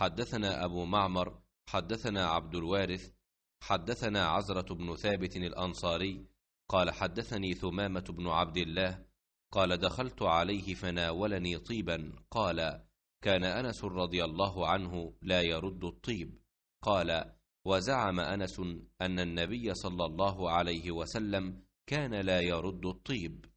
حدثنا أبو معمر حدثنا عبد الوارث حدثنا عزرة بن ثابت الأنصاري قال حدثني ثمامة بن عبد الله قال دخلت عليه فناولني طيبا قال كان أنس رضي الله عنه لا يرد الطيب قال وزعم أنس أن النبي صلى الله عليه وسلم كان لا يرد الطيب